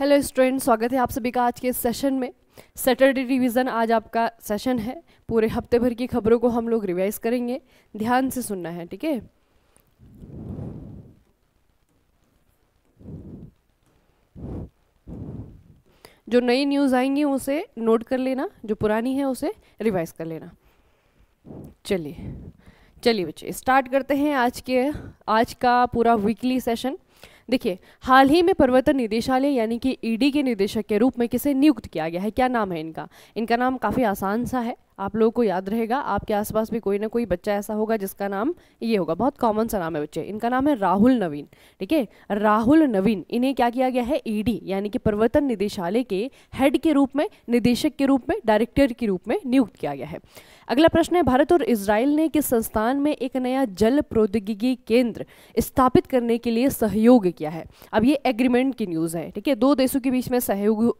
hello student स्वागत है आप सभी का आज के सेशन में सैटरडे रिवीजन आज आपका सेशन है पूरे हफ्ते भर की खबरों को हम लोग रिवाइज करेंगे ध्यान से सुनना है ठीक है जो नई न्यूज़ आएंगी उसे नोट कर लेना जो पुरानी है उसे रिवाइज कर लेना चलिए चलिए बच्चे स्टार्ट करते हैं आज के आज का पूरा वीकली सेशन देखिए हाल ही में प्रवर्तन निदेशालय यानी कि ईडी के निदेशक के रूप में किसे नियुक्त किया गया है क्या नाम है इनका इनका नाम काफ़ी आसान सा है आप लोगों को याद रहेगा आपके आसपास भी कोई ना कोई बच्चा ऐसा होगा जिसका नाम ये होगा बहुत कॉमन सा नाम है बच्चे इनका नाम है राहुल नवीन ठीक है राहुल नवीन इन्हें क्या किया गया है ईडी e यानी कि प्रवर्तन निदेशालय के हेड के रूप में निदेशक के रूप में डायरेक्टर के रूप में नियुक्त किया गया है अगला प्रश्न है भारत और इसराइल ने किस संस्थान में एक नया जल प्रौद्योगिकी केंद्र स्थापित करने के लिए सहयोग किया है अब ये एग्रीमेंट की न्यूज़ है ठीक है दो देशों के बीच में सहयोग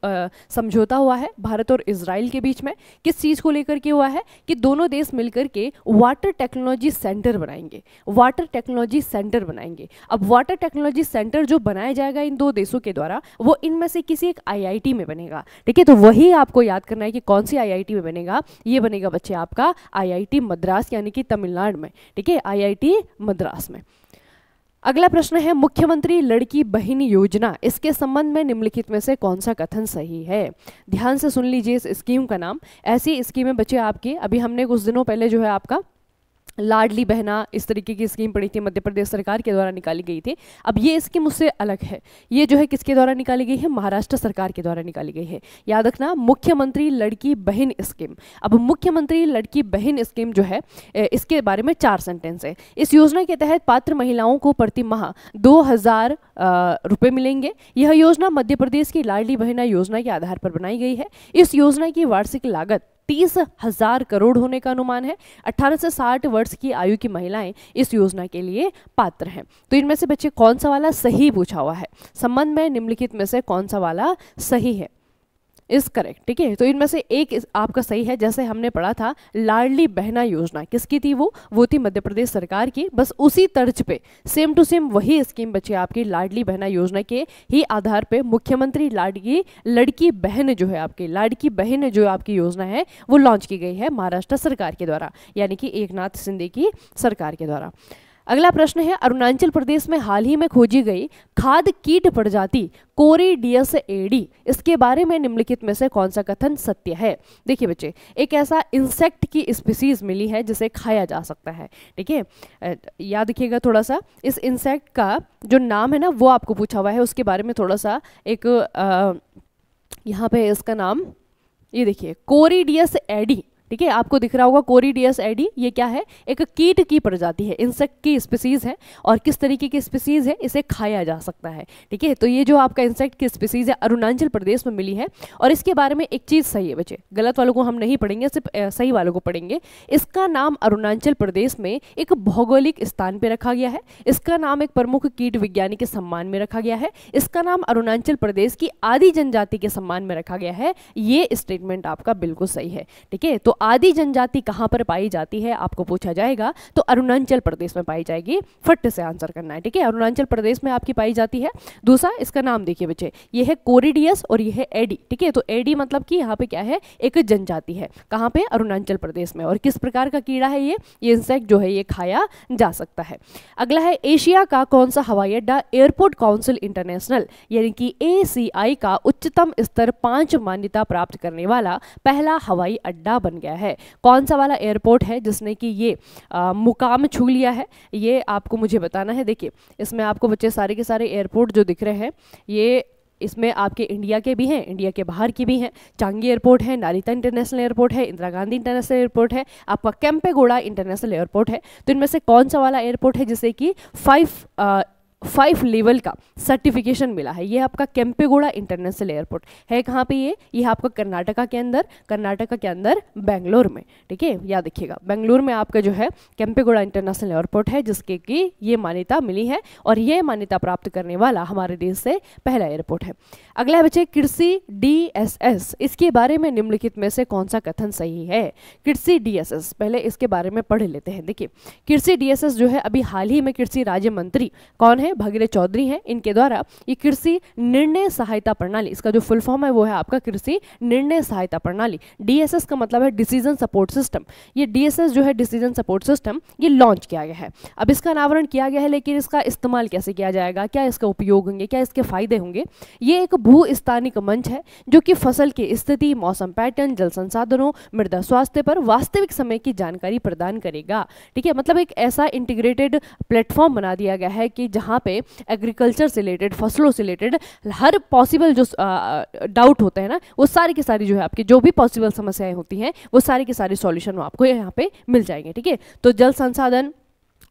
समझौता हुआ है भारत और इसराइल के बीच में किस चीज़ को लेकर करके हुआ है कि दोनों देश मिलकर के वाटर टेक्नोलॉजी सेंटर बनाएंगे वाटर टेक्नोलॉजी सेंटर बनाएंगे अब वाटर टेक्नोलॉजी सेंटर जो बनाया जाएगा इन दो देशों के द्वारा वो इनमें से किसी एक आईआईटी में बनेगा ठीक है तो वही आपको याद करना है कि कौन सी आईआईटी में बनेगा ये बनेगा बच्चे आपका आईआईटी मद्रास यानी कि तमिलनाडु में ठीक है आईआईटी मद्रास में अगला प्रश्न है मुख्यमंत्री लड़की बहन योजना इसके संबंध में निम्नलिखित में से कौन सा कथन सही है ध्यान से सुन लीजिए इस स्कीम का नाम ऐसी स्कीमें बच्चे आपकी अभी हमने कुछ दिनों पहले जो है आपका लाडली बहना इस तरीके की स्कीम पड़ी थी मध्य प्रदेश सरकार के द्वारा निकाली गई थी अब ये स्कीम उससे अलग है ये जो है किसके द्वारा निकाली गई है महाराष्ट्र सरकार के द्वारा निकाली गई है याद रखना मुख्यमंत्री लड़की बहन स्कीम अब मुख्यमंत्री लड़की बहन स्कीम जो है इसके बारे में चार सेंटेंस है इस योजना के तहत पात्र महिलाओं को प्रति माह दो हज़ार रुपये मिलेंगे यह योजना मध्य प्रदेश की लाडली बहना योजना के आधार पर बनाई गई है इस योजना की वार्षिक लागत तीस हजार करोड़ होने का अनुमान है 18 से 60 वर्ष की आयु की महिलाएं इस योजना के लिए पात्र हैं तो इनमें से बच्चे कौन सा वाला सही पूछा हुआ है संबंध में निम्नलिखित में से कौन सा वाला सही है इज करेक्ट ठीक है तो इनमें से एक आपका सही है जैसे हमने पढ़ा था लाडली बहना योजना किसकी थी वो वो थी मध्य प्रदेश सरकार की बस उसी तर्ज पे सेम टू सेम वही स्कीम बची आपकी लाडली बहना योजना के ही आधार पे मुख्यमंत्री लाडली लड़की बहन जो है आपकी लाडकी बहन जो आपकी योजना है वो लॉन्च की गई है महाराष्ट्र सरकार के द्वारा यानी कि एक नाथ शिंदे की सरकार के द्वारा अगला प्रश्न है अरुणाचल प्रदेश में हाल ही में खोजी गई खाद कीट प्रजाति डीएस एडी इसके बारे में निम्नलिखित में से कौन सा कथन सत्य है देखिए बच्चे एक ऐसा इंसेक्ट की स्पीसीज मिली है जिसे खाया जा सकता है ठीक है याद रखिएगा थोड़ा सा इस इंसेक्ट का जो नाम है ना वो आपको पूछा हुआ है उसके बारे में थोड़ा सा एक यहाँ पे इसका नाम ये देखिए कोरिडियस एडी ठीक है आपको दिख रहा होगा कोरिडियस एडी ये क्या है एक कीट की प्रजाति है इंसेक्ट की स्पीसीज़ है और किस तरीके की स्पीसीज़ है इसे खाया जा सकता है ठीक है तो ये जो आपका इंसेक्ट की स्पीसीज़ है अरुणाचल प्रदेश में मिली है और इसके बारे में एक चीज़ सही है बच्चे गलत वालों को हम नहीं पढ़ेंगे सिर्फ सही वालों को पढ़ेंगे इसका नाम अरुणाचल प्रदेश में एक भौगोलिक स्थान पर रखा गया है इसका नाम एक प्रमुख कीट विज्ञानी के सम्मान में रखा गया है इसका नाम अरुणाचल प्रदेश की आदि जनजाति के सम्मान में रखा गया है ये स्टेटमेंट आपका बिल्कुल सही है ठीक है तो आदि जनजाति कहाँ पर पाई जाती है आपको पूछा जाएगा तो अरुणाचल प्रदेश में पाई जाएगी फट से आंसर करना है ठीक है अरुणाचल प्रदेश में आपकी पाई जाती है दूसरा इसका नाम देखिए बच्चे ये है कोरिडियस और यह है एडी ठीक है तो एडी मतलब कि यहाँ पे क्या है एक जनजाति है कहाँ पे अरुणाचल प्रदेश में और किस प्रकार का कीड़ा है ये ये इंसेक्ट जो है ये खाया जा सकता है अगला है एशिया का कौन सा हवाई अड्डा एयरपोर्ट काउंसिल इंटरनेशनल यानी कि ए का उच्चतम स्तर पांच मान्यता प्राप्त करने वाला पहला हवाई अड्डा बन गया है कौन सा वाला एयरपोर्ट है जिसने कि ये आ, मुकाम छू लिया है ये आपको मुझे बताना है देखिए इसमें आपको बच्चे सारे के सारे एयरपोर्ट जो दिख रहे हैं ये इसमें आपके इंडिया के भी हैं इंडिया के बाहर की भी हैं चांगी एयरपोर्ट है नारिता इंटरनेशनल एयरपोर्ट है इंदिरा गांधी इंटरनेशनल एयरपोर्ट है आपका कैंपेगोड़ा इंटरनेशनल एयरपोर्ट है तो इनमें से कौन सा वाला एयरपोर्ट है जिसे कि फाइव फाइव लेवल का सर्टिफिकेशन मिला है ये आपका कैंपेगोड़ा इंटरनेशनल एयरपोर्ट है कहाँ पे ये ये आपका कर्नाटका के अंदर कर्नाटका के अंदर बेंगलोर में ठीक है याद देखिएगा बेंगलोर में आपका जो है कैंपेगोड़ा इंटरनेशनल एयरपोर्ट है जिसके की ये मान्यता मिली है और ये मान्यता प्राप्त करने वाला हमारे देश से पहला एयरपोर्ट है अगला बच्चे कृषि डी इसके बारे में निम्नलिखित में से कौन सा कथन सही है कृषि डी पहले इसके बारे में पढ़ लेते हैं देखिए कृषि डी जो है अभी हाल ही में कृषि राज्य मंत्री कौन है हैं भागीरथ चौधरी हैं इनके द्वारा ये कृषि निर्णय सहायता प्रणाली इसका जो फुल फॉर्म है वो है आपका कृषि निर्णय सहायता प्रणाली डीएसएस का मतलब है डिसीजन सपोर्ट सिस्टम ये डीएसएस जो है डिसीजन सपोर्ट सिस्टम ये लॉन्च किया गया है अब इसका अनावरण किया गया है लेकिन इसका इस्तेमाल कैसे किया जाएगा क्या इसका उपयोग होंगे क्या इसके फायदे होंगे ये एक भू स्थानिक मंच है जो कि फसल की स्थिति मौसम पैटर्न जल संसाधनों मृदा स्वास्थ्य पर वास्तविक समय की जानकारी प्रदान करेगा ठीक है मतलब एक ऐसा इंटीग्रेटेड प्लेटफॉर्म बना दिया गया है कि जहां यहाँ पे एग्रीकल्चर से रिलेटेड फसलों से रिलेटेड हर पॉसिबल जो डाउट होते हैं ना वो सारी की सारी जो है आपकी जो भी पॉसिबल समस्याएं होती हैं वो सारी की सारी सॉल्यूशन आपको यहाँ पे मिल जाएंगे ठीक है तो जल संसाधन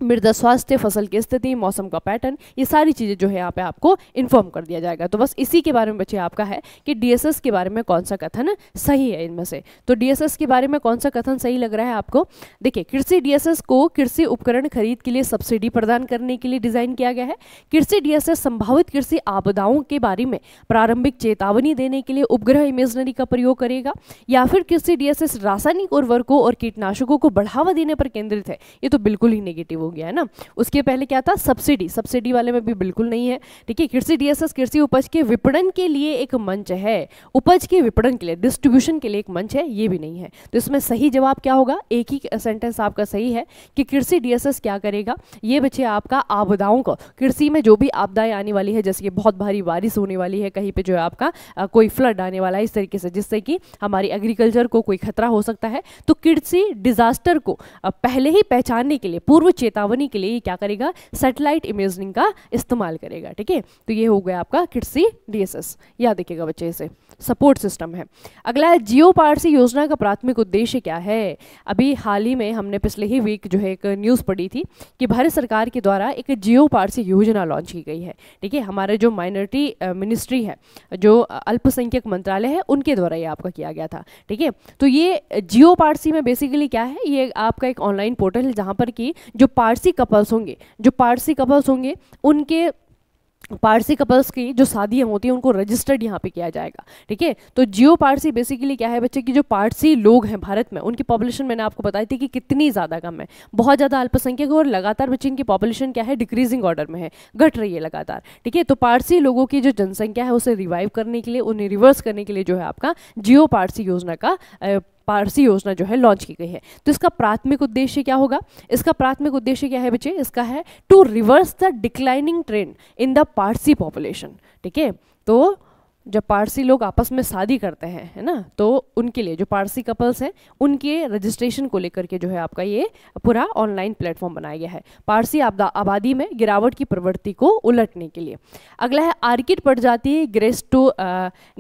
मृदा स्वास्थ्य फसल की स्थिति मौसम का पैटर्न ये सारी चीज़ें जो है यहाँ पे आपको इन्फॉर्म कर दिया जाएगा तो बस इसी के बारे में बच्चे आपका है कि डीएसएस के बारे में कौन सा कथन सही है इनमें से तो डीएसएस के बारे में कौन सा कथन सही लग रहा है आपको देखिए कृषि डीएसएस को कृषि उपकरण खरीद के लिए सब्सिडी प्रदान करने के लिए डिज़ाइन किया गया है कृषि डीएसएस संभावित कृषि आपदाओं के बारे में प्रारंभिक चेतावनी देने के लिए उपग्रह इमेजनरी का प्रयोग करेगा या फिर कृषि डीएसएस रासायनिक उर्वरकों और कीटनाशकों को बढ़ावा देने पर केंद्रित है ये तो बिल्कुल ही नेगेटिव हो गया है ना उसके पहले क्या था सब्सिडी सब्सिडी वाले में भी बिल्कुल नहीं है ठीक है कृषि डीएसएस कृषि उपज के विपणन के लिए एक मंच है उपज के विपणन के लिए डिस्ट्रीब्यूशन के लिए एक मंच है ये भी नहीं है तो इसमें सही जवाब क्या होगा एक ही सेंटेंस आपका सही है कि कृषि डीएसएस क्या करेगा ये बच्चे आपका आपदाओं को कृषि में जो भी आपदाएं आने वाली है जैसे कि बहुत भारी बारिश होने वाली है कहीं पर जो है आपका कोई फ्लड आने वाला है इस तरीके से जिससे कि हमारी एग्रीकल्चर को कोई खतरा हो सकता है तो कृषि डिजास्टर को पहले ही पहचानने के लिए पूर्व चेतना चेतावनी के लिए क्या करेगा सेटेलाइट इमेजनिंग का इस्तेमाल करेगा ठीक है तो ये हो गया आपका किडसी डीएसएस याद देखिएगा बच्चे इसे सपोर्ट सिस्टम है अगला है जियो पारसी योजना का प्राथमिक उद्देश्य क्या है अभी हाल ही में हमने पिछले ही वीक जो है एक न्यूज़ पढ़ी थी कि भारत सरकार के द्वारा एक जियो पारसी योजना लॉन्च की गई है ठीक है हमारे जो माइनॉरिटी मिनिस्ट्री है जो अल्पसंख्यक मंत्रालय है उनके द्वारा ये आपका किया गया था ठीक है तो ये जियो पारसी में बेसिकली क्या है ये आपका एक ऑनलाइन पोर्टल है जहाँ पर कि जो पारसी कपल्स होंगे जो पारसी कपल्स होंगे उनके पारसी कपल्स की जो शादियाँ होती हैं उनको रजिस्टर्ड यहाँ पे किया जाएगा ठीक है तो जियो पारसी बेसिकली क्या है बच्चे की जो पारसी लोग हैं भारत में उनकी पॉपुलेशन मैंने आपको बताई थी कि कितनी ज़्यादा कम है बहुत ज़्यादा अल्पसंख्यक और लगातार बच्चे इनकी पॉपुलेशन क्या है डिक्रीजिंग ऑर्डर में है घट रही है लगातार ठीक है तो पारसी लोगों की जो जनसंख्या है उसे रिवाइव करने के लिए उन्हें रिवर्स करने के लिए जो है आपका जियो पारसी योजना का पारसी योजना जो है लॉन्च की गई है तो इसका प्राथमिक उद्देश्य क्या होगा इसका प्राथमिक उद्देश्य क्या है बच्चे इसका है to reverse the declining trend in the Parsi population ठीक है तो जब पारसी लोग आपस में शादी करते हैं है ना तो उनके लिए जो पारसी कपल्स हैं उनके रजिस्ट्रेशन को लेकर के जो है आपका ये पूरा ऑनलाइन प्लेटफॉर्म बनाया गया है पारसी आबादी में गिरावट की प्रवृत्ति को उलटने के लिए अगला है आर्किड पड़ जाती है टू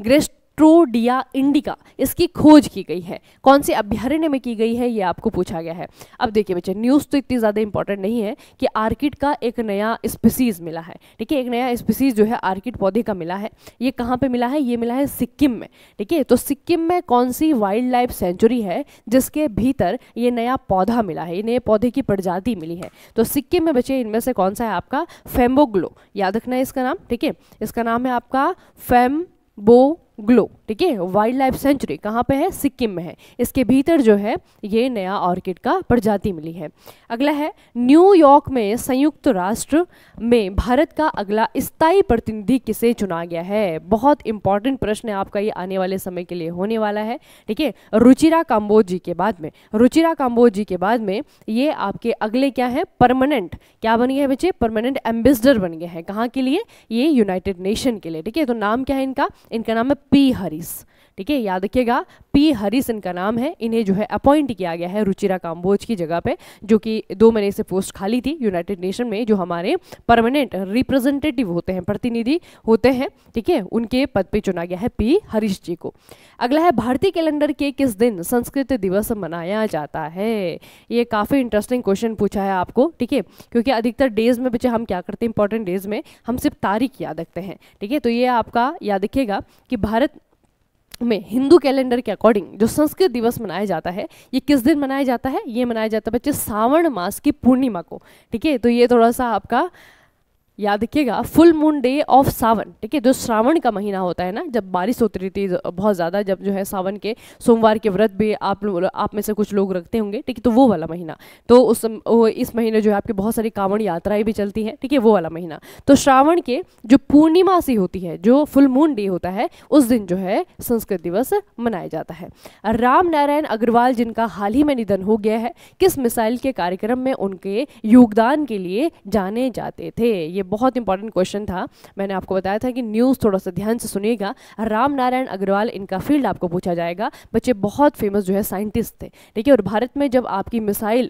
ग्रेस्ट ट्रोडिया इंडिका इसकी खोज की गई है कौन से अभ्यारण्य में की गई है ये आपको पूछा गया है अब देखिए बच्चे न्यूज़ तो इतनी ज़्यादा इंपॉर्टेंट नहीं है कि आर्किड का एक नया स्पीसीज मिला है ठीक है एक नया स्पीसीज जो है आर्किड पौधे का मिला है ये कहाँ पर मिला है ये मिला है सिक्किम में ठीक है तो सिक्किम में कौन सी वाइल्ड लाइफ सेंचुरी है जिसके भीतर ये नया पौधा मिला है ये नए पौधे की प्रजाति मिली है तो सिक्किम में बच्चे इनमें से कौन सा है आपका फेम्बोग्लो याद रखना है इसका नाम ठीक है इसका नाम है आपका फेम बो ग्लो ठीक है वाइल्ड लाइफ सेंचुरी कहाँ पे है सिक्किम में है इसके भीतर जो है ये नया ऑर्किड का प्रजाति मिली है अगला है न्यूयॉर्क में संयुक्त राष्ट्र में भारत का अगला स्थायी प्रतिनिधि किसे चुना गया है बहुत इंपॉर्टेंट प्रश्न है आपका ये आने वाले समय के लिए होने वाला है ठीक है रुचिरा काम्बोज जी के बाद में रुचिरा काम्बोज जी के बाद में ये आपके अगले क्या है परमानेंट क्या बन गया है बच्चे परमानेंट एम्बेसडर बन गए हैं कहाँ के लिए ये यूनाइटेड नेशन के लिए ठीक है तो नाम क्या है इनका इनका नाम है Pirres ठीक है याद रखिएगा पी हरिस इनका नाम है इन्हें जो है अपॉइंट किया गया है रुचिरा काम्बोज की जगह पे जो कि दो महीने से पोस्ट खाली थी यूनाइटेड नेशन में जो हमारे परमानेंट रिप्रेजेंटेटिव होते हैं प्रतिनिधि होते हैं ठीक है उनके पद पर चुना गया है पी हरीश जी को अगला है भारतीय कैलेंडर के किस दिन संस्कृत दिवस मनाया जाता है ये काफ़ी इंटरेस्टिंग क्वेश्चन पूछा है आपको ठीक है क्योंकि अधिकतर डेज में बच्चे हम क्या करते हैं इंपॉर्टेंट डेज में हम सिर्फ तारीख याद रखते हैं ठीक है तो ये आपका याद रखिएगा कि भारत में हिंदू कैलेंडर के अकॉर्डिंग जो संस्कृत दिवस मनाया जाता है ये किस दिन मनाया जाता है ये मनाया जाता है बच्चे सावन मास की पूर्णिमा को ठीक है तो ये थोड़ा सा आपका याद रखिएगा full moon day of Sawan ठीक है जो श्रावण का महीना होता है ना जब बारिश होती रहती है बहुत ज़्यादा जब जो है सावन के सोमवार के व्रत भी आप आप में से कुछ लोग रखते होंगे ठीक है तो वो वाला महीना तो उस इस महीने जो है आपकी बहुत सारी कांवड़ यात्राएं भी चलती हैं ठीक है वो वाला महीना तो श्रावण के जो पूर्णिमा सी होती है जो फुल मून डे होता है उस दिन जो है संस्कृत दिवस मनाया जाता है राम नारायण अग्रवाल जिनका हाल ही में निधन हो गया है किस मिसाइल के कार्यक्रम में उनके योगदान के लिए जाने जाते थे ये बहुत इंपॉर्टेंट क्वेश्चन था मैंने आपको बताया था कि न्यूज़ थोड़ा सा ध्यान से सुनिएगा राम नारायण अग्रवाल इनका फील्ड आपको पूछा जाएगा बच्चे बहुत फेमस जो है साइंटिस्ट थे ठीक है और भारत में जब आपकी मिसाइल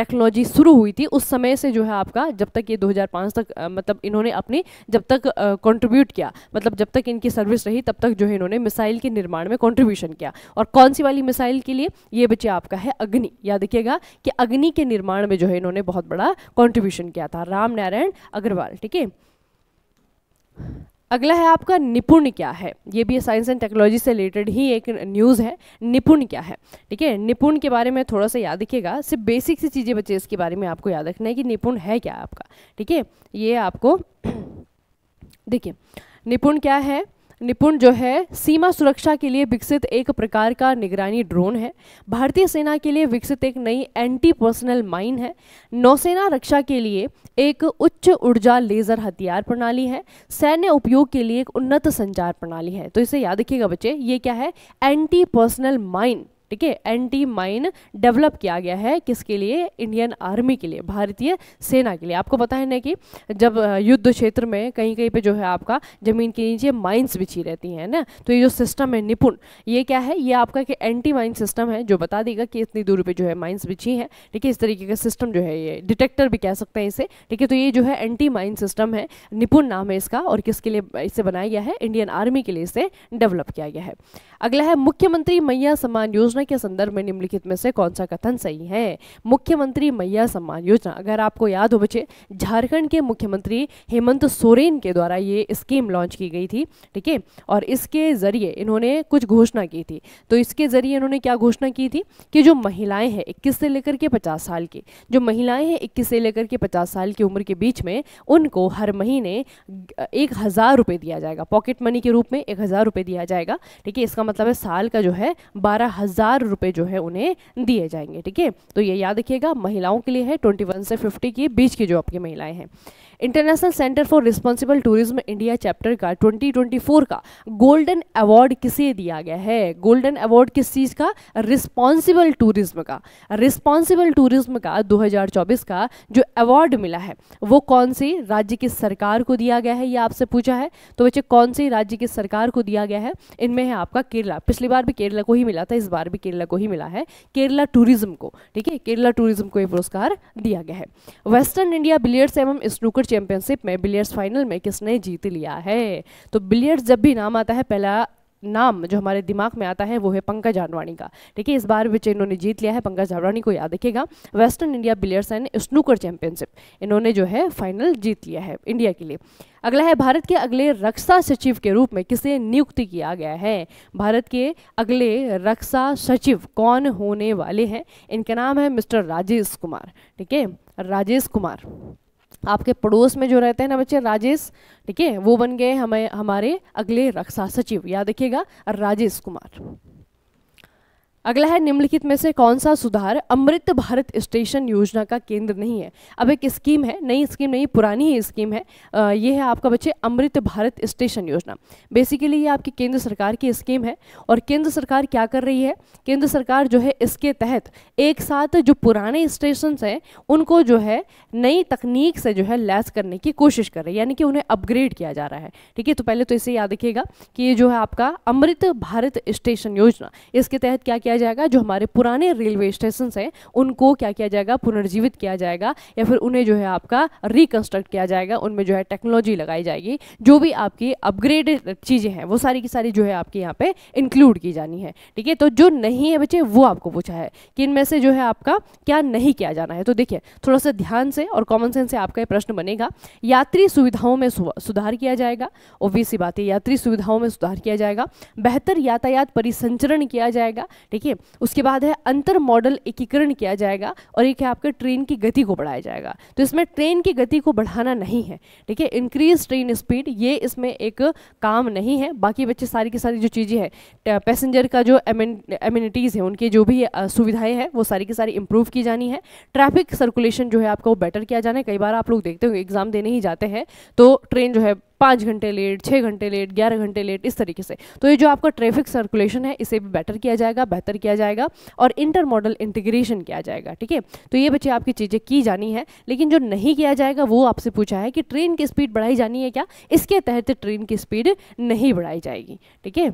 टेक्नोलॉजी शुरू हुई थी उस समय से जो है आपका जब तक ये दो तक आ, मतलब इन्होंने अपनी जब तक कॉन्ट्रीब्यूट किया मतलब जब तक इनकी सर्विस रही तब तक जो है इन्होंने मिसाइल के निर्माण में कॉन्ट्रीब्यूशन किया और कौन सी वाली मिसाइल के लिए ये बच्चे आपका है अग्नि याद रखिएगा कि अग्नि के निर्माण में जो है इन्होंने बहुत बड़ा कॉन्ट्रीब्यूशन किया था राम नारायण अग्रवाल अग्रवाल ठीक है अगला है आपका निपुण क्या है ये भी साइंस एंड टेक्नोलॉजी से रिलेटेड ही एक न्यूज़ है निपुण क्या है ठीक है निपुण के बारे में थोड़ा सा याद रखिएगा सिर्फ बेसिक सी चीज़ें बच्चे इसके बारे में आपको याद रखना है कि निपुण है क्या आपका ठीक है ये आपको देखिए निपुण क्या है निपुण जो है सीमा सुरक्षा के लिए विकसित एक प्रकार का निगरानी ड्रोन है भारतीय सेना के लिए विकसित एक नई एंटी पर्सनल माइन है नौसेना रक्षा के लिए एक उच्च ऊर्जा लेजर हथियार प्रणाली है सैन्य उपयोग के लिए एक उन्नत संचार प्रणाली है तो इसे याद रखिएगा बच्चे ये क्या है एंटी पर्सनल माइन ठीक है एंटी माइन डेवलप किया गया है किसके लिए इंडियन आर्मी के लिए भारतीय सेना के लिए आपको पता है ना कि जब युद्ध क्षेत्र में कहीं कहीं पे जो है आपका ज़मीन के नीचे माइंस बिछी रहती हैं ना तो ये जो सिस्टम है निपुण ये क्या है ये आपका कि एंटी माइन सिस्टम है जो बता देगा कि इतनी दूर पर जो है माइन्स बिछी हैं ठीक है इस तरीके का सिस्टम जो है ये डिटेक्टर भी कह सकते हैं इसे ठीक है तो ये जो है एंटी माइन सिस्टम है निपुण नाम है इसका और किसके लिए इसे बनाया गया है इंडियन आर्मी के लिए इसे डेवलप किया गया है अगला है मुख्यमंत्री मैया सम्मान योजना योजना के संदर्भ में निम्नलिखित में से कौन सा कथन सही है मुख्यमंत्री मैया सम्मान योजना अगर आपको याद हो बच्चे झारखंड के मुख्यमंत्री हेमंत सोरेन के द्वारा ये स्कीम लॉन्च की गई थी ठीक है और इसके ज़रिए इन्होंने कुछ घोषणा की थी तो इसके ज़रिए इन्होंने क्या घोषणा की थी कि जो महिलाएं हैं इक्कीस से लेकर के पचास साल की जो महिलाएं हैं इक्कीस से लेकर के पचास साल की उम्र के बीच में उनको हर महीने एक हज़ार रुपये दिया जाएगा पॉकेट मनी के रूप में एक हज़ार रुपये दिया जाएगा ठीक है इसका मतलब है साल का जो है बारह हज़ार हज़ार रुपये जो है उन्हें दिए जाएंगे ठीक है तो ये याद रखिएगा महिलाओं के लिए है ट्वेंटी वन से फिफ्टी के बीच की जो आपकी महिलाएं हैं International Centre for Responsible Tourism India Chapter का 2024 का गोल्डन अवार्ड किसे दिया गया है गोल्डन अवार्ड किस चीज़ का रिस्पॉन्सिबल टूरिज्म का रिस्पॉन्सिबल टूरिज्म का 2024 का जो अवार्ड मिला है वो कौन सी राज्य की सरकार को दिया गया है ये आपसे पूछा है तो बच्चे कौन सी राज्य की सरकार को दिया गया है इनमें है आपका केरला पिछली बार भी केरला को ही मिला था इस बार भी केरला को ही मिला है केरला टूरिज्म को ठीक है केरला टूरिज्म को ये पुरस्कार दिया गया है वेस्टर्न इंडिया बिलियर्स एवं स्नूकर बिलियर्ड चैंपियनशिप में बिलियर्ड्स फाइनल में किसने जीत लिया है तो बिलियर्ड्स जब भी नाम आता है पहला नाम जो हमारे दिमाग में आता है वो है पंकज आडवाणी का ठीक है इस बार विच इन्होंने जीत लिया है पंकज आडवाणी को याद रखेगा Western India billiards and snooker championship इन्होंने जो है फाइनल जीत लिया है इंडिया के लिए अगला है भारत के अगले रक्षा सचिव के रूप में किसे नियुक्त किया गया है भारत के अगले रक्षा सचिव कौन होने वाले हैं इनका नाम है मिस्टर राजेश कुमार ठीक है राजेश कुमार आपके पड़ोस में जो रहते हैं ना बच्चे राजेश ठीक है वो बन गए हमें हमारे अगले रक्षा सचिव याद रखिएगा राजेश कुमार अगला है निम्नलिखित में से कौन सा सुधार अमृत भारत स्टेशन योजना का केंद्र नहीं है अब एक स्कीम है नई स्कीम नहीं पुरानी ही स्कीम है आ, ये है आपका बच्चे अमृत भारत स्टेशन योजना बेसिकली ये आपकी केंद्र सरकार की स्कीम है और केंद्र सरकार क्या कर रही है केंद्र सरकार जो है इसके तहत एक साथ जो पुराने स्टेशन हैं उनको जो है नई तकनीक से जो है लैस करने की कोशिश कर रही है यानी कि उन्हें अपग्रेड किया जा रहा है ठीक है तो पहले तो इसे याद रखिएगा कि ये जो है आपका अमृत भारत स्टेशन योजना इसके तहत क्या किया किया जाएगा जो हमारे पुराने रेलवे स्टेशन हैं उनको क्या किया जाएगा पुनर्जीवित किया जाएगा या फिर उन्हें जो है आपका रिकन्स्ट्रक्ट किया जाएगा उनमें जो है टेक्नोलॉजी लगाई जाएगी जो भी आपकी अपग्रेडेड चीज़ें हैं वो सारी की सारी जो है आपके यहाँ पे इंक्लूड की जानी है ठीक है तो जो नहीं है बच्चे वो आपको पूछा है कि इनमें से जो है आपका क्या नहीं किया जाना है तो देखिए थोड़ा सा ध्यान से और कॉमन सेंस से आपका ये प्रश्न बनेगा यात्री सुविधाओं में सुधार किया जाएगा ओबीसी बात है यात्री सुविधाओं में सुधार किया जाएगा बेहतर यातायात परिसंचरण किया जाएगा ठीक है उसके बाद है अंतर मॉडल एकीकरण किया जाएगा और एक है आपके ट्रेन की गति को बढ़ाया जाएगा तो इसमें ट्रेन की गति को बढ़ाना नहीं है ठीक है इंक्रीज ट्रेन स्पीड ये इसमें एक काम नहीं है बाकी बच्चे सारी की सारी जो चीज़ें हैं पैसेंजर का जो एमिनिटीज़ है उनकी जो भी सुविधाएं हैं वो सारी की सारी इंप्रूव की जानी है ट्रैफिक सर्कुलेशन जो है आपका वो बेटर किया जाना है कई बार आप लोग देखते होंगे एग्ज़ाम देने ही जाते हैं तो ट्रेन जो है पाँच घंटे लेट छः घंटे लेट ग्यारह घंटे लेट इस तरीके से तो ये जो आपका ट्रैफिक सर्कुलेशन है इसे भी बेटर किया जाएगा बेहतर बेहतर किया जाएगा और इंटर मॉडल इंटीग्रेशन किया जाएगा ठीक है तो ये बच्चे आपकी चीज़ें की जानी है लेकिन जो नहीं किया जाएगा वो आपसे पूछा है कि ट्रेन की स्पीड बढ़ाई जानी है क्या इसके तहत ट्रेन की स्पीड नहीं बढ़ाई जाएगी ठीक है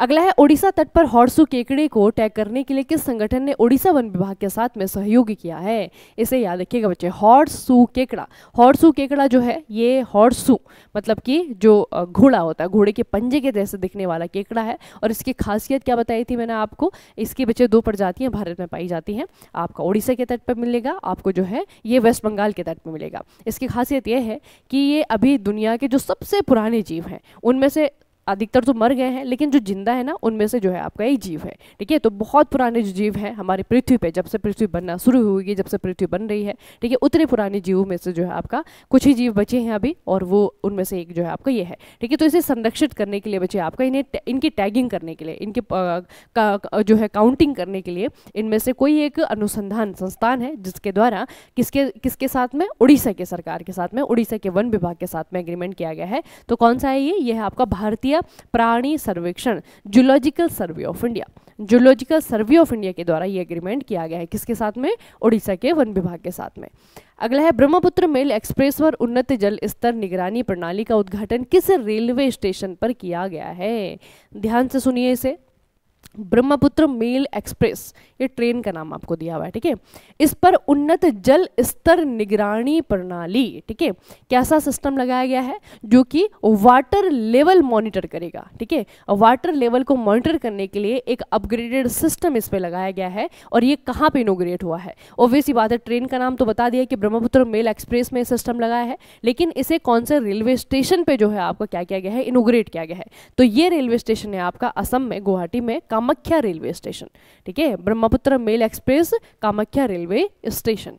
अगला है ओडिशा तट पर हॉर्सू केकड़े को टैग करने के लिए किस संगठन ने ओडिशा वन विभाग के साथ में सहयोग किया है इसे याद रखिएगा बच्चे हॉर्सू केकड़ा हॉर्सू केकड़ा जो है ये हॉर्सू मतलब कि जो घोड़ा होता है घोड़े के पंजे के जैसे दिखने वाला केकड़ा है और इसकी खासियत क्या बताई थी मैंने आपको इसकी बच्चे दो प्रजातियाँ भारत में पाई जाती हैं आपका ओडिशा के तट पर मिलेगा आपको जो है ये वेस्ट बंगाल के तट पर मिलेगा इसकी खासियत यह है कि ये अभी दुनिया के जो सबसे पुराने जीव हैं उनमें से अधिकतर तो मर गए हैं लेकिन जो जिंदा है ना उनमें से जो है आपका ये जीव है ठीक है तो बहुत पुराने जो जीव है हमारी पृथ्वी पे जब से पृथ्वी बनना शुरू हुई है जब से पृथ्वी बन रही है ठीक है उतने पुराने जीवों में से जो है आपका कुछ ही जीव बचे हैं अभी और वो उनमें से एक जो है आपका ये है ठीक है तो इसे संरक्षित करने के लिए बचे आपका इन्हें इनकी टैगिंग करने के लिए इनके जो है काउंटिंग करने के लिए इनमें से कोई एक अनुसंधान संस्थान है जिसके द्वारा किसके किसके साथ में उड़ीसा के सरकार के साथ में उड़ीसा के वन विभाग के साथ में एग्रीमेंट किया गया है तो कौन सा है ये यह है आपका भारतीय इंडिया प्राणी सर्वेक्षण Zoological Survey of India Zoological Survey of India के द्वारा ये एग्रीमेंट किया गया है किसके साथ में उड़ीसा के वन विभाग के साथ में अगला है ब्रह्मपुत्र मेल एक्सप्रेस पर उन्नत जल स्तर निगरानी प्रणाली का उद्घाटन किस रेलवे स्टेशन पर किया गया है ध्यान से सुनिए इसे ब्रह्मपुत्र मेल एक्सप्रेस ये ट्रेन का नाम आपको दिया हुआ है ठीक है इस पर उन्नत जल स्तर निगरानी प्रणाली ठीक है कैसा सिस्टम लगाया गया है जो कि वाटर लेवल मॉनिटर करेगा ठीक है वाटर लेवल को मॉनिटर करने के लिए एक अपग्रेडेड सिस्टम इस पर लगाया गया है और ये कहाँ पे इनोग्रेट हुआ है ओबियसली बात है ट्रेन का नाम तो बता दिया कि ब्रह्मपुत्र मेल एक्सप्रेस में सिस्टम लगाया है लेकिन इसे कौन से रेलवे स्टेशन पर जो है आपको क्या किया गया है इनोग्रेट किया गया है तो ये रेलवे स्टेशन है आपका असम में गुवाहाटी में कामाख्या रेलवे स्टेशन ठीक है Brahmaputra mail express Kamakhya railway station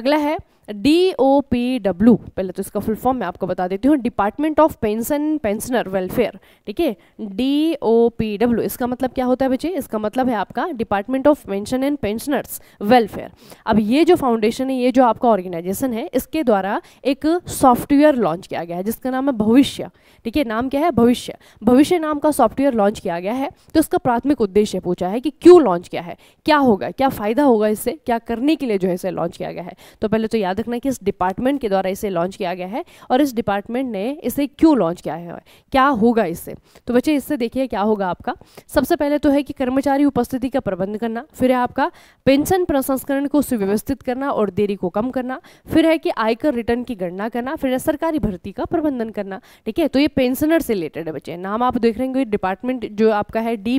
अगला है डी ओ पी डब्ल्यू पहले तो इसका फुल फॉर्म मैं आपको बता देती हूँ department of pension pensioner welfare ठीक है डी ओ पी डब्ल्यू इसका मतलब क्या होता है बच्चे इसका मतलब है आपका department of pension and pensioners welfare अब ये जो फाउंडेशन है ये जो आपका ऑर्गेनाइजेशन है इसके द्वारा एक सॉफ्टवेयर लॉन्च किया गया है जिसका नाम है भविष्य ठीक है नाम क्या है भविष्य भविष्य नाम का सॉफ्टवेयर लॉन्च किया गया है तो इसका प्राथमिक उद्देश्य पूछा है कि क्यों लॉन्च किया है क्या होगा क्या फ़ायदा होगा इससे क्या करने के लिए जो है इसे लॉन्च किया गया है तो पहले तो याद याद रखना कि इस डिपार्टमेंट के द्वारा इसे लॉन्च किया गया है और इस डिपार्टमेंट ने इसे क्यों लॉन्च किया है क्या होगा इससे तो बच्चे इससे देखिए क्या होगा आपका सबसे पहले तो है कि कर्मचारी उपस्थिति का प्रबंध करना फिर है आपका पेंशन प्रसंस्करण को सुव्यवस्थित करना और देरी को कम करना फिर है कि आयकर रिटर्न की गणना करना फिर है सरकारी भर्ती का प्रबंधन करना ठीक है तो ये पेंशनर से रिलेटेड है बच्चे नाम आप देख रहे हैं डिपार्टमेंट जो आपका है डी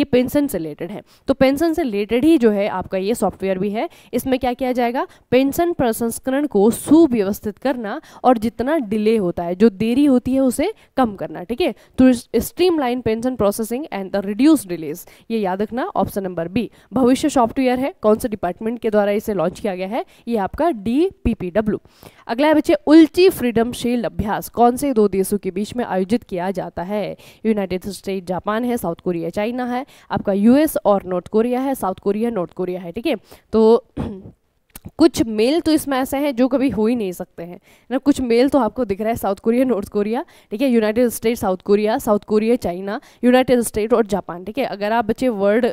ये पेंशन से रिलेटेड है तो पेंशन से रिलेटेड ही जो है आपका ये सॉफ्टवेयर भी है इसमें क्या किया जाएगा पेंशन प्रसंस्करण को सुव्यवस्थित करना और जितना डिले होता है जो देरी होती है उसे कम करना ठीक है तो streamline pension processing and the reduce delays ये याद रखना option number b Bhavishya software है कौन से डिपार्टमेंट के द्वारा इसे लॉन्च किया गया है ये आपका डी अगला है बच्चे उल्ची फ्रीडम फ्रीडमशील अभ्यास कौन से दो देशों के बीच में आयोजित किया जाता है यूनाइटेड स्टेट जापान है साउथ कोरिया चाइना है आपका यूएस और नॉर्थ कोरिया है साउथ कोरिया नॉर्थ कोरिया है ठीक है तो कुछ मेल तो इसमें ऐसे हैं जो कभी हो ही नहीं सकते हैं ना कुछ मेल तो आपको दिख रहा है साउथ कोरिया नॉर्थ कोरिया ठीक है United State South Korea South Korea China United State और जापान ठीक है अगर आप बच्चे वर्ल्ड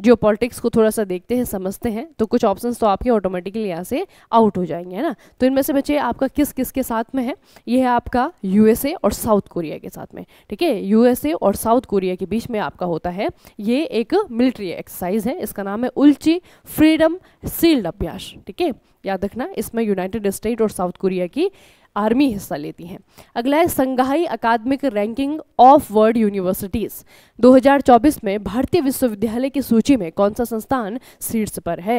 जियो को थोड़ा सा देखते हैं समझते हैं तो कुछ ऑप्शन तो आपके ऑटोमेटिकली यहाँ से आउट हो जाएंगे है ना तो इनमें से बच्चे आपका किस किस के साथ में है ये है आपका यूएसए और साउथ कोरिया के साथ में ठीक है यूएसए और साउथ कोरिया के बीच में आपका होता है ये एक मिलिट्री एक्सरसाइज है इसका नाम है उल्ची फ्रीडम सील्ड अभ्यास ठीक है याद रखना इसमें यूनाइटेड स्टेट और साउथ कोरिया की आर्मी हिस्सा लेती हैं अगला है संघाई अकादमिक रैंकिंग ऑफ वर्ल्ड यूनिवर्सिटीज़ 2024 में भारतीय विश्वविद्यालय की सूची में कौन सा संस्थान शीर्ष पर है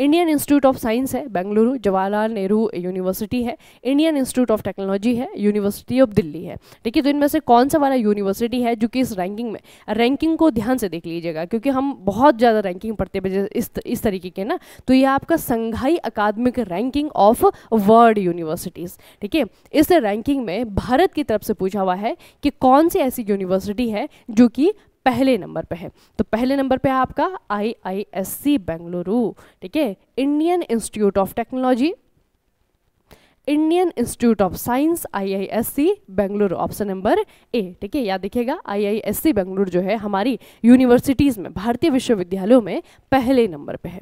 इंडियन इंस्टीट्यूट ऑफ साइंस है बेंगलुरु जवाहरलाल नेहरू यूनिवर्सिटी है इंडियन इंस्टीट्यूट ऑफ टेक्नोलॉजी है यूनिवर्सिटी ऑफ दिल्ली है ठीक है तो इनमें से कौन सा वाला यूनिवर्सिटी है जो कि इस रैंकिंग में रैंकिंग को ध्यान से देख लीजिएगा क्योंकि हम बहुत ज़्यादा रैंकिंग पढ़ते हैं इस इस तरीके के ना तो ये आपका संघाई अकादमिक रैंकिंग ऑफ वर्ल्ड यूनिवर्सिटीज़ ठीक है ठीक है इस रैंकिंग में भारत की तरफ से पूछा हुआ है कि कौन सी ऐसी यूनिवर्सिटी है जो कि पहले नंबर पे है तो पहले नंबर पे है आपका आई आई एस सी बेंगलुरु ठीक है Indian Institute of Technology Indian Institute of Science IISc Bengaluru option number A ठीक है याद रखिएगा आईआईएससी बेंगलुरु जो है हमारी यूनिवर्सिटीज़ में भारतीय विश्वविद्यालयों में पहले नंबर पे है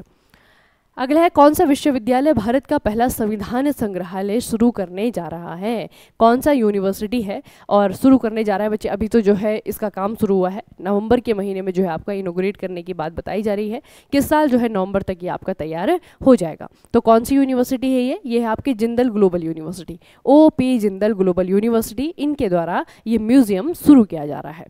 अगला है कौन सा विश्वविद्यालय भारत का पहला संविधान संग्रहालय शुरू करने जा रहा है कौन सा यूनिवर्सिटी है और शुरू करने जा रहा है बच्चे अभी तो जो है इसका काम शुरू हुआ है नवंबर के महीने में जो है आपका इनोग्रेट करने की बात बताई जा रही है किस साल जो है नवंबर तक ये आपका तैयार हो जाएगा तो कौन सी यूनिवर्सिटी है ये ये है आपकी Jindal Global University O Jindal Global University इनके द्वारा ये म्यूज़ियम शुरू किया जा रहा है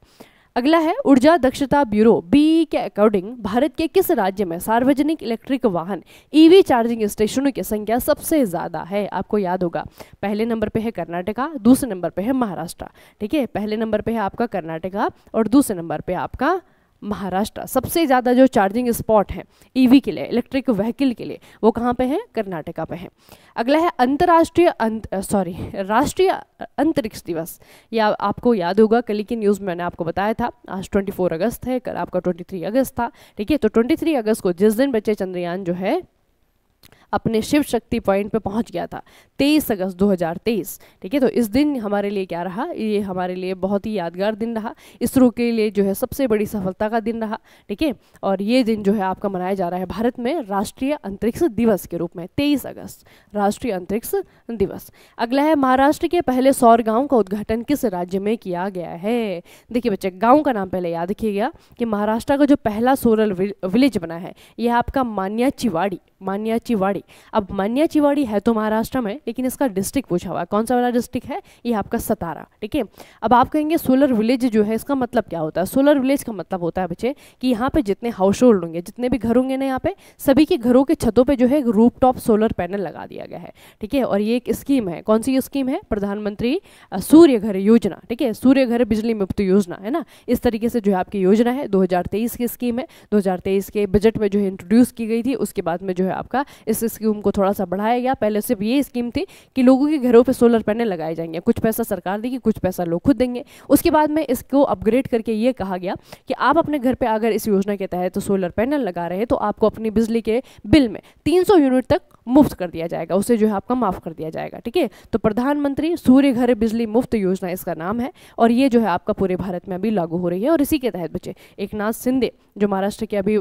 अगला है ऊर्जा दक्षता ब्यूरो बी के अकॉर्डिंग भारत के किस राज्य में सार्वजनिक इलेक्ट्रिक वाहन ईवी चार्जिंग स्टेशनों की संख्या सबसे ज़्यादा है आपको याद होगा पहले नंबर पे है कर्नाटका दूसरे नंबर पे है महाराष्ट्र ठीक है पहले नंबर पे है आपका कर्नाटका और दूसरे नंबर पे आपका महाराष्ट्र सबसे ज़्यादा जो चार्जिंग स्पॉट है ईवी के लिए इलेक्ट्रिक व्हीकल के लिए वो कहाँ पे है कर्नाटका पे है अगला है अंतर्राष्ट्रीय अंत सॉरी राष्ट्रीय अंतरिक्ष दिवस या आपको याद होगा कल की न्यूज़ में मैंने आपको बताया था आज 24 अगस्त है कल आपका 23 अगस्त था ठीक है तो 23 अगस्त को जिस दिन बच्चे चंद्रयान जो है अपने शिव शक्ति पॉइंट पे पहुंच गया था 23 अगस्त 2023 ठीक है तो इस दिन हमारे लिए क्या रहा ये हमारे लिए बहुत ही यादगार दिन रहा इसरो के लिए जो है सबसे बड़ी सफलता का दिन रहा ठीक है और ये दिन जो है आपका मनाया जा रहा है भारत में राष्ट्रीय अंतरिक्ष दिवस के रूप में तेईस अगस्त राष्ट्रीय अंतरिक्ष दिवस अगला है महाराष्ट्र के पहले सौर गाँव का उद्घाटन किस राज्य में किया गया है देखिए बच्चे गाँव का नाम पहले याद रखिएगा कि महाराष्ट्र का जो पहला सोलर विलेज बना है यह आपका मान्या मान्याचीवाड़ी तिवाड़ी अब मान्या चिवाड़ी है तो महाराष्ट्र में लेकिन इसका डिस्ट्रिक्ट पूछा हुआ है कौन सा वाला डिस्ट्रिक्ट है ये आपका सतारा ठीक है अब आप कहेंगे सोलर विलेज जो है इसका मतलब क्या होता है सोलर विलेज का मतलब होता है बच्चे कि यहाँ पे जितने हाउस होल्ड होंगे जितने भी घर होंगे ना यहाँ पे सभी के घरों के छतों पर जो है रूप टॉप सोलर पैनल लगा दिया गया है ठीक है और ये एक स्कीम है कौन सी स्कीम है प्रधानमंत्री सूर्य घर योजना ठीक है सूर्य घर बिजली मुफ्त योजना है ना इस तरीके से जो है आपकी योजना है 2023 की स्कीम है 2023 के बजट में जो है इंट्रोड्यूस की गई थी उसके बाद में जो है आपका इस स्कीम को थोड़ा सा बढ़ाया गया पहले सिर्फ ये स्कीम थी कि लोगों के घरों पर सोलर पैनल लगाए जाएंगे कुछ पैसा सरकार देगी कुछ पैसा लोग खुद देंगे उसके बाद में इसको अपग्रेड करके ये कहा गया कि आप अपने घर पर अगर इस योजना के तहत तो सोलर पैनल लगा रहे हैं तो आपको अपनी बिजली के बिल में तीन यूनिट तक मुफ्त कर दिया जाएगा उसे जो है आपका माफ़ कर दिया जाएगा ठीक है तो प्रधानमंत्री सूर्य घर बिजली मुफ्त योजना इसका नाम है और ये जो है आपका पूरे भारत में अभी लागू हो रही है और इसी के तहत बच्चे एक नाथ सिंधे जो महाराष्ट्र के अभी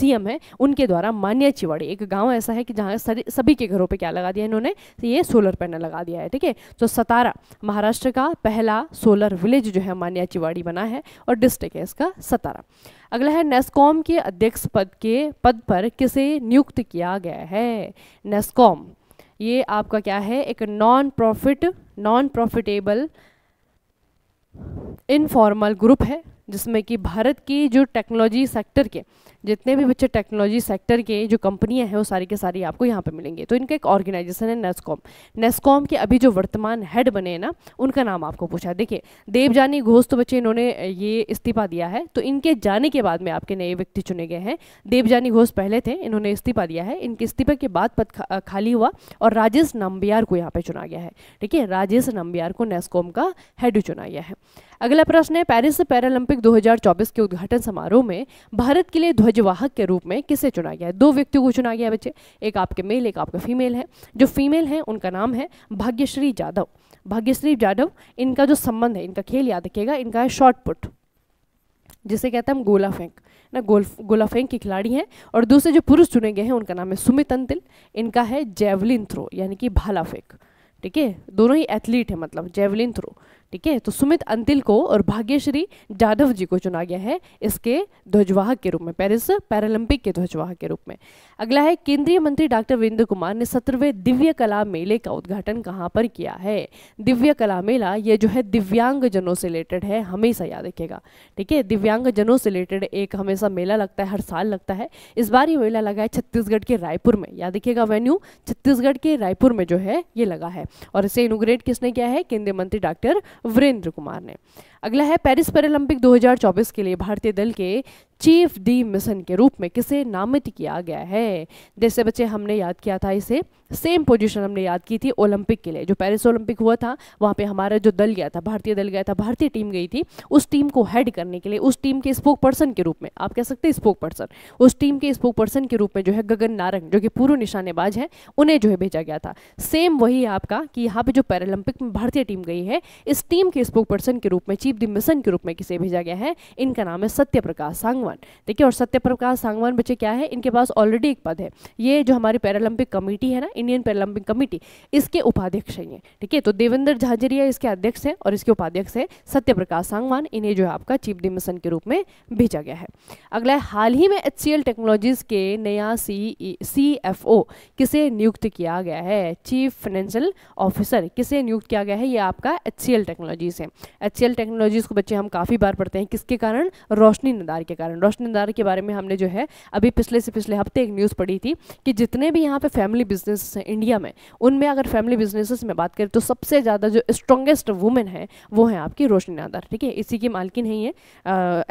सीएम है उनके द्वारा मान्या चिवाड़ी एक गाँव ऐसा है कि जहाँ यहाँ सभी के घरों पे क्या लगा दिया इन्होंने तो ये सोलर पैनल लगा दिया है ठीक है तो सतारा महाराष्ट्र का पहला सोलर विलेज जो है मान्याचीवाड़ी बना है और डिस्ट्रिक्ट है इसका सतारा अगला है नेस्कॉम के अध्यक्ष पद के पद पर किसे नियुक्त किया गया है नेस्कॉम ये आपका क्या है एक non profit non profitable informal group है जिसमें कि भारत की जो टेक्नोलॉजी सेक्टर के जितने भी बच्चे टेक्नोलॉजी सेक्टर के जो कंपनियां हैं वो सारी के सारी आपको यहाँ पे मिलेंगे तो इनका एक ऑर्गेनाइजेशन है नेस्कॉम नेस्कॉम के अभी जो वर्तमान हेड बने हैं ना उनका नाम आपको पूछा देखिए देवजानी घोष तो बच्चे इन्होंने ये इस्तीफा दिया है तो इनके जाने के बाद में आपके नए व्यक्ति चुने गए हैं देवजानी घोष पहले थे इन्होंने इस्तीफा दिया है इनके इस्तीफे के बाद पद खाली हुआ और राजेश नम्बियार को यहाँ पर चुना गया है ठीक है राजेश नम्बियार को नेस्कॉम का हेड चुना गया है अगला प्रश्न है पेरिस पैरालंपिक 2024 के उद्घाटन समारोह में भारत के लिए ध्वजवाहक के रूप में किसे चुना गया है दो व्यक्तियों को चुना गया है बच्चे एक आपके मेल एक आपके फीमेल है जो फीमेल है उनका नाम है भाग्यश्री जाधव भाग्यश्री जाधव इनका जो संबंध है इनका खेल याद रखिएगा इनका है शॉर्टपुट जिसे कहते हैं हम गोला फेंक ना गोल गोला फेंक की खिलाड़ी हैं और दूसरे जो पुरुष चुने गए हैं उनका नाम है सुमित अंतिल इनका है जेवलिन थ्रो यानी कि भाला फेंक ठीक है दोनों ही एथलीट है मतलब जेवलिन थ्रो ठीक है तो सुमित अंतिल को और भाग्यश्री जाधव जी को चुना गया है इसके ध्वजवाहक के रूप में पेरिस पैरालंपिक के ध्वजवाहक के रूप में अगला है केंद्रीय मंत्री डॉक्टर वीरेंद्र कुमार ने सत्रहवें दिव्य कला मेले का उद्घाटन कहाँ पर किया है दिव्य कला मेला ये जो है दिव्यांग जनों से रिलेटेड है हमेशा याद रखेगा ठीक है दिव्यांग जनों से रिलेटेड एक हमेशा मेला लगता है हर साल लगता है इस बार ये मेला लगा है छत्तीसगढ़ के रायपुर में याद रखेगा वेन्यू छत्तीसगढ़ के रायपुर में जो है ये लगा है और इसे इनोग्रेट किसने किया है केंद्रीय मंत्री डॉक्टर वीरेंद्र कुमार ने अगला है पेरिस पैरालंपिक 2024 के लिए भारतीय दल के चीफ डी मिशन के रूप में किसे नामित किया गया है जैसे बच्चे हमने याद किया था इसे सेम पोजीशन हमने याद की थी ओलंपिक के लिए जो पेरिस ओलंपिक हुआ था वहाँ पे हमारा जो दल गया था भारतीय दल गया था भारतीय टीम गई थी उस टीम को हेड करने के लिए उस टीम के स्पोक पर्सन के रूप में आप कह सकते हैं स्पोक पर्सन उस टीम के स्पोक पर्सन के रूप में जो है गगन नारंग जो कि पूर्व निशानेबाज है उन्हें जो है भेजा गया था सेम वही आपका कि यहाँ पर जो पैरालंपिक में भारतीय टीम गई है इस टीम के स्पोक पर्सन के रूप में चीफ द मिशन के रूप में किसे भेजा गया है इनका नाम है सत्य प्रकाश सांगवान देखिए और सत्य प्रकाश सांगवान बच्चे क्या है इनके पास ऑलरेडी एक पद है ये जो हमारी पैरालंपिक कमेटी है ना इंडियन पैरालंपिक कमेटी इसके उपाध्यक्ष हैं ठीक है तो देवेंद्र झांझरिया इसके अध्यक्ष हैं और इसके उपाध्यक्ष है सत्य प्रकाश सांगवान इन्हें जो है आपका चीफ द मिशन के रूप में भेजा गया है अगला है हाल ही में एच टेक्नोलॉजीज के नया सी सी e, किसे नियुक्त किया गया है चीफ फाइनेंशियल ऑफिसर किसे नियुक्त किया गया है ये आपका एच टेक्नोलॉजीज है एच टेक्नोलॉजी टेक्नोलॉजीज़ को बच्चे हम काफ़ी बार पढ़ते हैं किसके कारण रोशनी नदार के कारण रोशनी नदार के बारे में हमने जो है अभी पिछले से पिछले हफ्ते एक न्यूज़ पढ़ी थी कि जितने भी यहाँ पे फैमिली बिजनेस हैं इंडिया में उनमें अगर फैमिली बिजनेस में बात करें तो सबसे ज़्यादा जो स्ट्रॉगेस्ट वुमेन है वो है आपकी रोशनी नदार ठीक है इसी की मालकिन है ये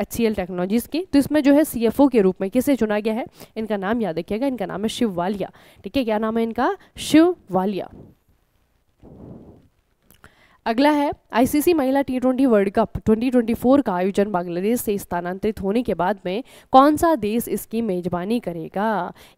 एच सी एल टेक्नोलॉजीज़ की तो इसमें जो है सी एफ ओ के रूप में किसे चुना गया है इनका नाम याद रखिएगा इनका नाम है शिव वालिया ठीक है क्या नाम है इनका शिव वालिया अगला है आईसीसी महिला टी ट्वेंटी वर्ल्ड कप 2024 का आयोजन बांग्लादेश से स्थानांतरित होने के बाद में कौन सा देश इसकी मेजबानी करेगा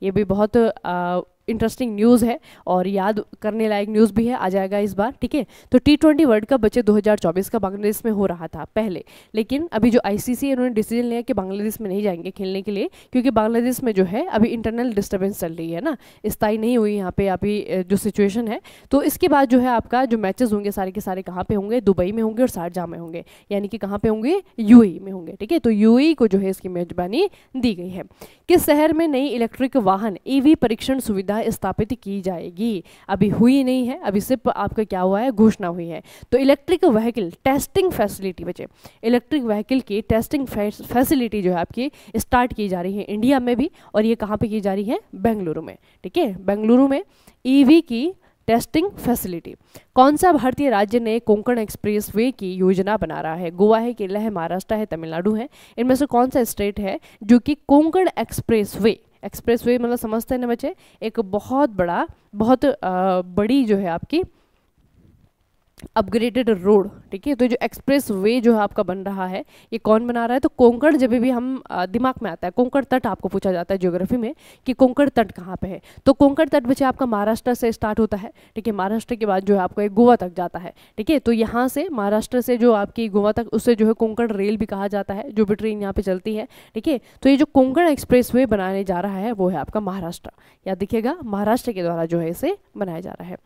ये भी बहुत आ, इंटरेस्टिंग न्यूज़ है और याद करने लायक न्यूज़ भी है आ जाएगा इस बार ठीक है तो टी ट्वेंटी वर्ल्ड कप बच्चे 2024 का बांग्लादेश में हो रहा था पहले लेकिन अभी जो आईसीसी इन्होंने डिसीजन लिया कि बांग्लादेश में नहीं जाएंगे खेलने के लिए क्योंकि बांग्लादेश में जो है अभी इंटरनल डिस्टर्बेंस चल रही है ना स्थायी नहीं हुई यहाँ पे अभी जो सिचुएशन है तो इसके बाद जो है आपका जो मैचेस होंगे सारे के सारे कहाँ पर होंगे दुबई में होंगे और शारजा में होंगे यानी कि कहाँ पे होंगे यू e में होंगे ठीक है तो यू e को जो है इसकी मेजबानी दी गई है किस शहर में नई इलेक्ट्रिक वाहन ईवी e परीक्षण सुविधा पुनः स्थापित की जाएगी अभी हुई नहीं है अभी सिर्फ आपका क्या हुआ है घोषणा हुई है तो इलेक्ट्रिक व्हीकल टेस्टिंग फैसिलिटी बचे इलेक्ट्रिक व्हीकल की टेस्टिंग फैसिलिटी जो है आपकी स्टार्ट की जा रही है इंडिया में भी और ये कहाँ पर की जा रही है बेंगलुरु में ठीक है बेंगलुरु में ईवी e की टेस्टिंग फैसिलिटी कौन सा भारतीय राज्य ने कोंकण एक्सप्रेस वे की योजना बना रहा है गोवा है केरला है महाराष्ट्र है तमिलनाडु है इनमें से कौन सा स्टेट है जो कि Konkan expressway expressway मतलब समझते हैं ना बच्चे एक बहुत बड़ा बहुत आ, बड़ी जो है आपकी अपग्रेडेड रोड ठीक है तो जो एक्सप्रेस वे जो है आपका बन रहा है ये कौन बना रहा है तो कोंकण जब भी हम दिमाग में आता है कोंकण तट आपको पूछा जाता है ज्योग्राफी में कि कोंकण तट कहाँ पे है तो कोंकण तट बचे आपका महाराष्ट्र से स्टार्ट होता है ठीक है महाराष्ट्र के बाद जो है आपका गोवा तक जाता है ठीक है तो यहाँ से महाराष्ट्र से जो आपकी गोवा तक उससे जो है कोंकण रेल भी कहा जाता है जो भी ट्रेन यहाँ पर चलती है ठीक है तो ये जो कोंकण एक्सप्रेस वे बनाने जा रहा है वो है आपका महाराष्ट्र याद दिखेगा महाराष्ट्र के द्वारा जो है इसे बनाया जा रहा है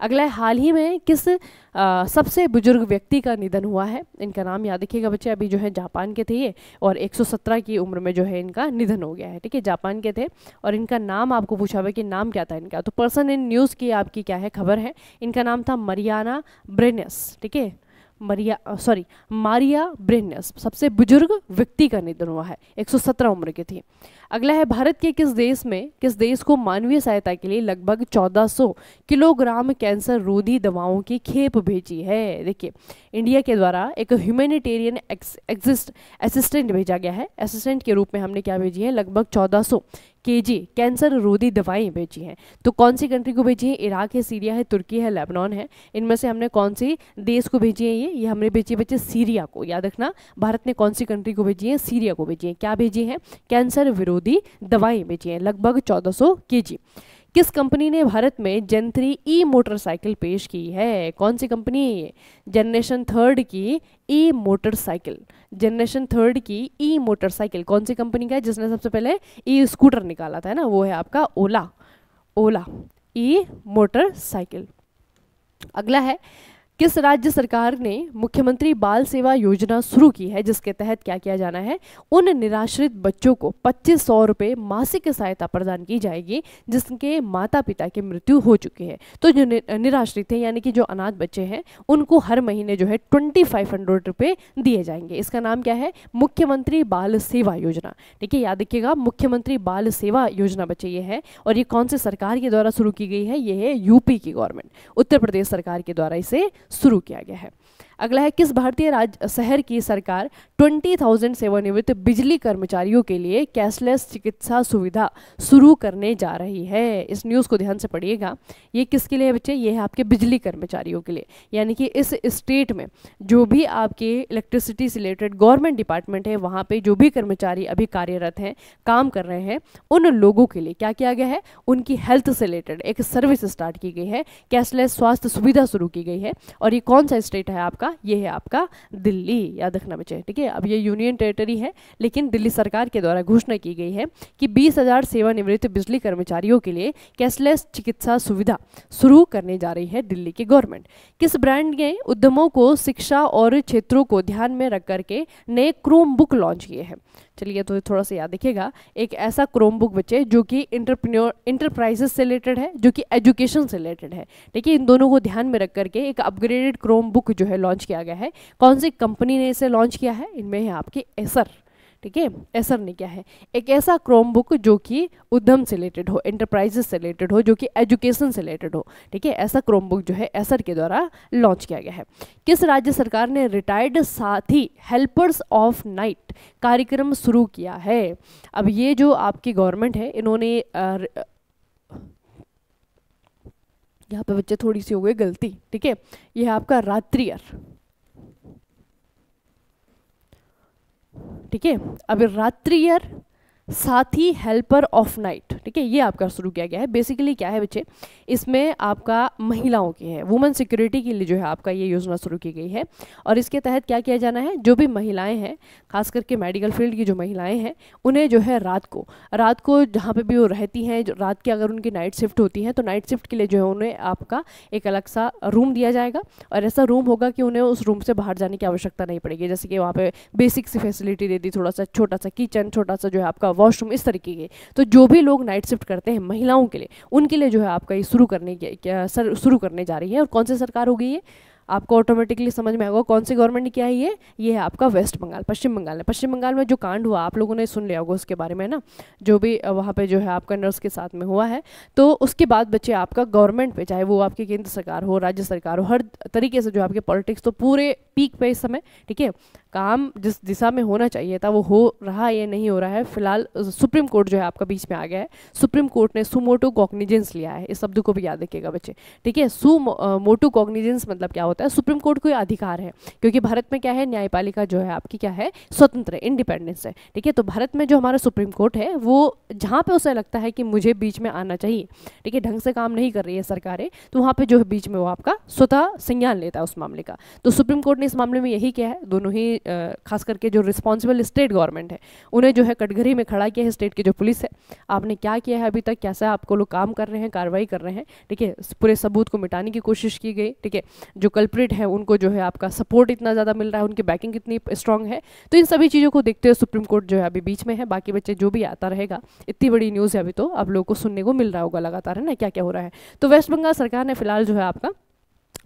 अगला है हाल ही में किस आ, सबसे बुजुर्ग व्यक्ति का निधन हुआ है इनका नाम याद रखिएगा बच्चे अभी जो है जापान के थे ये और 117 की उम्र में जो है इनका निधन हो गया है ठीक है जापान के थे और इनका नाम आपको पूछा हुआ कि नाम क्या था इनका तो पर्सन इन न्यूज़ की आपकी क्या है खबर है इनका नाम था मरियाना ब्रेनस ठीक है मरिया सॉरी मारिया ब्रेनस सबसे बुजुर्ग व्यक्ति का निधन हुआ है एक उम्र के थी अगला है भारत के किस देश में किस देश को मानवीय सहायता के लिए लगभग 1400 किलोग्राम कैंसर रोधी दवाओं की खेप भेजी है देखिए इंडिया के द्वारा एक ह्यूमेनिटेरियन एक्सिस्ट असिस्टेंट भेजा गया है असिस्टेंट के रूप में हमने क्या भेजी है लगभग 1400 केजी कैंसर रोधी दवाएं भेजी हैं तो कौन सी कंट्री को भेजी है इराक है सीरिया है तुर्की है लेबनान है इनमें से हमने कौन सी देश को भेजी है ये ये हमने भेजी है बच्चे सीरिया को याद रखना भारत ने कौन सी कंट्री को भेजी है सीरिया को भेजी है क्या भेजी है कैंसर विरोधी विरोधी दवाएं बेची हैं लगभग 1400 केजी किस कंपनी ने भारत में जेंथ्री ई मोटरसाइकिल पेश की है कौन सी कंपनी है ये जनरेशन थर्ड की ई मोटरसाइकिल जनरेशन थर्ड की ई मोटरसाइकिल कौन सी कंपनी का है जिसने सबसे पहले ई स्कूटर निकाला था ना वो है आपका ओला ओला ई मोटरसाइकिल अगला है किस राज्य सरकार ने मुख्यमंत्री बाल सेवा योजना शुरू की है जिसके तहत क्या किया जाना है उन निराश्रित बच्चों को पच्चीस सौ रुपये मासिक सहायता प्रदान की जाएगी जिसके माता पिता की मृत्यु हो चुकी है तो जो निराश्रित हैं यानी कि जो अनाथ बच्चे हैं उनको हर महीने जो है ट्वेंटी फाइव हंड्रेड रुपये दिए जाएंगे इसका नाम क्या है मुख्यमंत्री बाल सेवा योजना ठीक है याद रखिएगा मुख्यमंत्री बाल सेवा योजना बच्चे ये है और ये कौन से सरकार के द्वारा शुरू की गई है ये है यूपी की गवर्नमेंट उत्तर प्रदेश सरकार के द्वारा इसे शुरू किया गया है अगला है किस भारतीय राज्य शहर की सरकार ट्वेंटी थाउजेंड सेवानिवृत्त बिजली कर्मचारियों के लिए कैशलेस चिकित्सा सुविधा शुरू करने जा रही है इस न्यूज़ को ध्यान से पढ़िएगा ये किसके लिए बच्चे ये है आपके बिजली कर्मचारियों के लिए यानी कि इस स्टेट में जो भी आपके इलेक्ट्रिसिटी से रिलेटेड गवर्नमेंट डिपार्टमेंट है वहाँ पर जो भी कर्मचारी अभी कार्यरत हैं काम कर रहे हैं उन लोगों के लिए क्या किया गया है उनकी हेल्थ से रिलेटेड एक सर्विस स्टार्ट की गई है कैशलेस स्वास्थ्य सुविधा शुरू की गई है और ये कौन सा स्टेट है आपका आपका ये है आपका दिल्ली याद रखना बच्चे ठीक है अब ये यूनियन टेरिटरी है लेकिन दिल्ली सरकार के द्वारा घोषणा की गई है कि बीस हज़ार सेवानिवृत्त बिजली कर्मचारियों के लिए कैशलेस चिकित्सा सुविधा शुरू करने जा रही है दिल्ली की गवर्नमेंट किस ब्रांड ने उद्यमों को शिक्षा और क्षेत्रों को ध्यान में रख करके नए क्रोम बुक लॉन्च किए हैं चलिए तो थोड़ा सा याद दिखेगा एक ऐसा क्रोम बुक बच्चे जो कि इंटरप्रन्योर इंटरप्राइजेस से रिलेटेड है जो कि एजुकेशन से रिलेटेड है ठीक है इन दोनों को ध्यान में रख करके एक अपग्रेडेड क्रोम बुक जो है लॉन्च किया गया है कौन सी कंपनी ने इसे लॉन्च किया है इनमें है आपके एसर ठीक है एसर ने क्या है एक ऐसा क्रोम बुक जो कि उद्यम से रिलेटेड हो एंटरप्राइजेस से रिलेटेड हो जो कि एजुकेशन से रिलेटेड हो ठीक है ऐसा क्रोम बुक जो है एसर के द्वारा लॉन्च किया गया है किस राज्य सरकार ने रिटायर्ड साथी हेल्पर्स ऑफ नाइट कार्यक्रम शुरू किया है अब ये जो आपकी गवर्नमेंट है इन्होंने यहाँ पे बच्चे थोड़ी सी हो गई गलती ठीक है ये है आपका रात्रियर ठीक है अभी रात्रि यार साथ ही हेल्पर ऑफ नाइट ठीक है ये आपका शुरू किया गया है बेसिकली क्या है बच्चे इसमें आपका महिलाओं की है वुमेन सिक्योरिटी के लिए जो है आपका ये योजना शुरू की गई है और इसके तहत क्या किया जाना है जो भी महिलाएं हैं खास करके मेडिकल फील्ड की जो महिलाएं हैं उन्हें जो है रात को रात को जहाँ पर भी वो रहती हैं रात की अगर उनकी नाइट शिफ्ट होती है तो नाइट शिफ्ट के लिए जो है उन्हें आपका एक अलग सा रूम दिया जाएगा और ऐसा रूम होगा कि उन्हें उस रूम से बाहर जाने की आवश्यकता नहीं पड़ेगी जैसे कि वहाँ पर बेसिक सी फैसिलिटी दे दी थोड़ा सा छोटा सा किचन छोटा सा जो है आपका वॉशरूम इस तरीके के तो जो भी लोग नाइट शिफ्ट करते हैं महिलाओं के लिए उनके लिए जो है आपका ये शुरू करने शुरू करने जा रही है और कौन सी सरकार हो गई है आपको ऑटोमेटिकली समझ में आएगा कौन सी गवर्नमेंट ने किया है ये ये है आपका वेस्ट बंगाल पश्चिम बंगाल ने पश्चिम बंगाल में जो कांड हुआ आप लोगों ने सुन लिया होगा उसके बारे में ना जो भी वहाँ पे जो है आपका नर्स के साथ में हुआ है तो उसके बाद बच्चे आपका गवर्नमेंट पे चाहे वो आपकी केंद्र सरकार हो राज्य सरकार हो हर तरीके से जो आपके पॉलिटिक्स तो पूरे पीक पे इस समय ठीक है काम जिस दिशा में होना चाहिए था वो हो रहा है या नहीं हो रहा है फिलहाल सुप्रीम कोर्ट जो है आपका बीच में आ गया है सुप्रीम कोर्ट ने सुमोटो कॉग्निजेंस लिया है इस शब्द को भी याद रखिएगा बच्चे ठीक है सु मोटो कॉग्निजेंस मतलब क्या होता है सुप्रीम कोर्ट कोई अधिकार है क्योंकि भारत में क्या है न्यायपालिका जो है आपकी क्या है स्वतंत्र है इंडिपेंडेंस है ठीक है तो भारत में जो हमारा सुप्रीम कोर्ट है वो जहाँ पर उसे लगता है कि मुझे बीच में आना चाहिए ठीक है ढंग से काम नहीं कर रही है सरकारें तो वहाँ पर जो है बीच में वो आपका स्वतः संज्ञान लेता है उस मामले का तो सुप्रीम कोर्ट ने इस मामले में यही किया है दोनों ही खास करके जो रिस्पॉन्सिबल स्टेट गवर्नमेंट है उन्हें जो है कटघरी में खड़ा किया है स्टेट की जो पुलिस है आपने क्या किया है अभी तक कैसा आपको लोग काम कर रहे हैं कार्रवाई कर रहे हैं ठीक है पूरे सबूत को मिटाने की कोशिश की गई ठीक है जो कल्प्रिट है उनको जो है आपका सपोर्ट इतना ज़्यादा मिल रहा है उनकी बैकिंग कितनी स्ट्रांग है तो इन सभी चीज़ों को देखते हुए सुप्रीम कोर्ट जो है अभी बीच में है बाकी बच्चे जो भी आता रहेगा इतनी बड़ी न्यूज़ है अभी तो आप लोगों को सुनने को मिल रहा होगा लगातार है ना क्या क्या हो रहा है तो वेस्ट बंगाल सरकार ने फिलहाल जो है आपका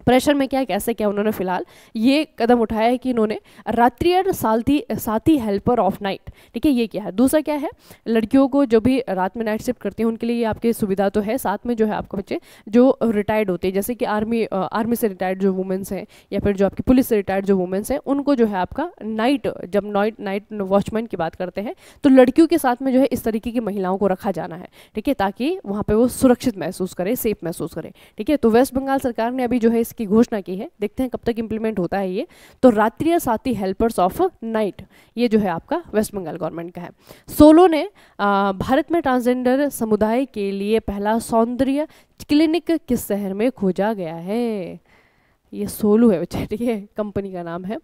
प्रेशर में क्या कैसे क्या उन्होंने फिलहाल ये कदम उठाया है कि इन्होंने रात्रियर सालती साथी हेल्पर ऑफ नाइट ठीक है ये क्या है दूसरा क्या है लड़कियों को जो भी रात में नाइट शिफ्ट करती हैं उनके लिए आपकी सुविधा तो है साथ में जो है आपको बच्चे जो रिटायर्ड होते हैं जैसे कि आर्मी आर्मी से रिटायर्ड जो वुमेंस हैं या फिर जो आपकी पुलिस से रिटायर्ड जो वुमेंस हैं उनको जो है आपका नाइट जब नाइट नाइट वॉचमैन की बात करते हैं तो लड़कियों के साथ में जो है इस तरीके की महिलाओं को रखा जाना है ठीक है ताकि वहाँ पर वो सुरक्षित महसूस करें सेफ महसूस करें ठीक है तो वेस्ट बंगाल सरकार ने अभी जो है इसकी घोषणा की है देखते हैं कब तक इम्प्लीमेंट होता है ये तो रात्रिय साथी हेल्पर्स ऑफ नाइट ये जो है आपका वेस्ट बंगाल गवर्नमेंट का है सोलो ने आ, भारत में ट्रांसजेंडर समुदाय के लिए पहला सौंदर्य क्लिनिक किस शहर में खोजा गया है ये सोलो है बेचारी ये कंपनी का नाम है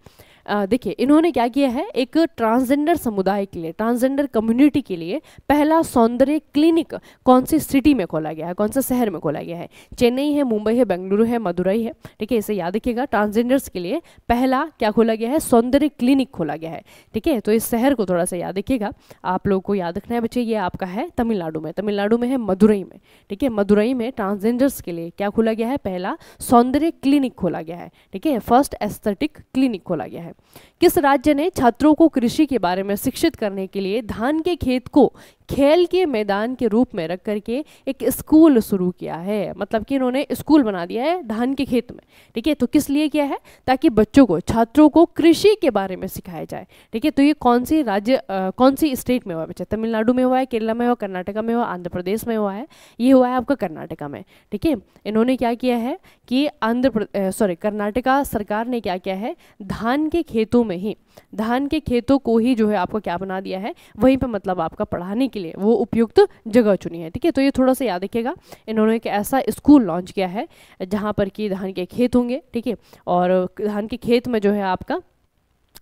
देखिए इन्होंने क्या किया है एक ट्रांसजेंडर समुदाय के लिए ट्रांसजेंडर कम्युनिटी के लिए पहला सौंदर्य क्लिनिक कौन सी सिटी में खोला गया है कौन से शहर में खोला गया है चेन्नई है मुंबई है बेंगलुरु है मदुरई है ठीक है इसे याद रखिएगा ट्रांसजेंडर्स के लिए पहला क्या खोला गया है सौंदर्य क्लिनिक खोला गया है ठीक है तो इस शहर को थोड़ा सा याद रखिएगा आप लोगों को याद रखना है बच्चे ये आपका है तमिलनाडु में तमिलनाडु में है मदुरई में ठीक है मदुरई में ट्रांसजेंडर्स के लिए क्या खोला गया है पहला सौंदर्य क्लिनिक खोला गया है ठीक है फर्स्ट एस्थेटिक क्लिनिक खोला गया है किस राज्य ने छात्रों को कृषि के बारे में शिक्षित करने के लिए धान के खेत को खेल के मैदान के रूप में रख करके एक स्कूल शुरू किया है मतलब कि इन्होंने स्कूल बना दिया है धान के खेत में ठीक है तो किस लिए किया है ताकि बच्चों को छात्रों को कृषि के बारे में सिखाया जाए ठीक है तो ये कौन सी राज्य कौन सी स्टेट में हुआ है बच्चा तमिलनाडु में हुआ है केरला में हुआ कर्नाटका में हुआ आंध्र प्रदेश में हुआ है ये हुआ है आपका कर्नाटका में ठीक है इन्होंने क्या किया है कि आंध्र सॉरी कर्नाटका सरकार ने क्या किया है धान के खेतों में ही धान के खेतों को ही जो है आपको क्या बना दिया है वहीं पर मतलब आपका पढ़ाने के लिए वो उपयुक्त जगह चुनी है ठीक है तो ये थोड़ा सा याद रखिएगा इन्होंने एक ऐसा स्कूल लॉन्च किया है जहाँ पर कि धान के खेत होंगे ठीक है और धान के खेत में जो है आपका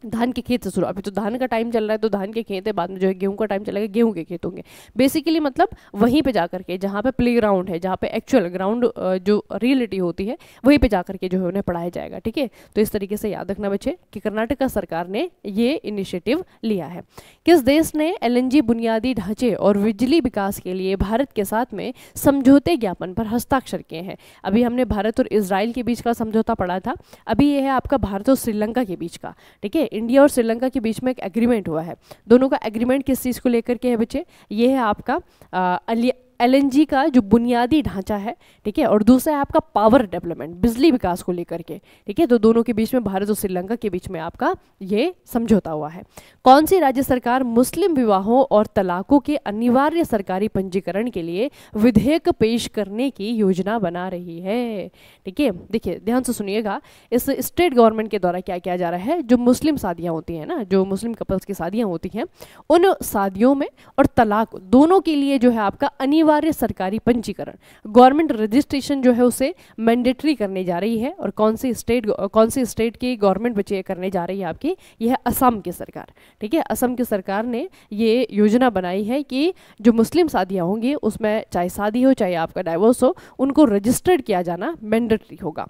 धान के खेत से शुरू अभी तो धान का टाइम चल रहा है तो धान के खेत है बाद में जो है गेहूं का टाइम चलेगा गेहूं के खेत होंगे बेसिकली मतलब वहीं पे जा करके जहाँ पे प्ले ग्राउंड है जहाँ पे एक्चुअल ग्राउंड जो रियलिटी होती है वहीं पे जा करके जो है उन्हें पढ़ाया जाएगा ठीक है तो इस तरीके से याद रखना बच्चे कि कर्नाटका सरकार ने ये इनिशिएटिव लिया है किस देश ने एल बुनियादी ढांचे और बिजली विकास के लिए भारत के साथ में समझौते ज्ञापन पर हस्ताक्षर किए हैं अभी हमने भारत और इसराइल के बीच का समझौता पढ़ा था अभी यह है आपका भारत और श्रीलंका के बीच का ठीक है इंडिया और श्रीलंका के बीच में एक एग्रीमेंट हुआ है दोनों का एग्रीमेंट किस चीज़ को लेकर के है बच्चे ये है आपका अलिया एलएनजी का जो बुनियादी ढांचा है ठीक है और दूसरा है आपका पावर डेवलपमेंट बिजली विकास को लेकर के ठीक है तो दोनों के बीच में भारत और श्रीलंका के बीच में आपका ये समझौता हुआ है कौन सी राज्य सरकार मुस्लिम विवाहों और तलाकों के अनिवार्य सरकारी पंजीकरण के लिए विधेयक पेश करने की योजना बना रही है ठीक है देखिए ध्यान से सुनिएगा इस स्टेट गवर्नमेंट के द्वारा क्या किया जा रहा है जो मुस्लिम शादियाँ होती हैं ना जो मुस्लिम कपल्स की शादियाँ होती हैं उन शादियों में और तलाक दोनों के लिए जो है आपका अनिवार्य अनिवार्य सरकारी पंजीकरण गवर्नमेंट रजिस्ट्रेशन जो है उसे मैंडेटरी करने जा रही है और कौन से स्टेट कौन से स्टेट की गवर्नमेंट बचे करने जा रही है आपकी यह है असम की सरकार ठीक है असम की सरकार ने ये योजना बनाई है कि जो मुस्लिम शादियाँ होंगी उसमें चाहे शादी हो चाहे आपका डाइवोर्स हो उनको रजिस्टर्ड किया जाना मैंडेटरी होगा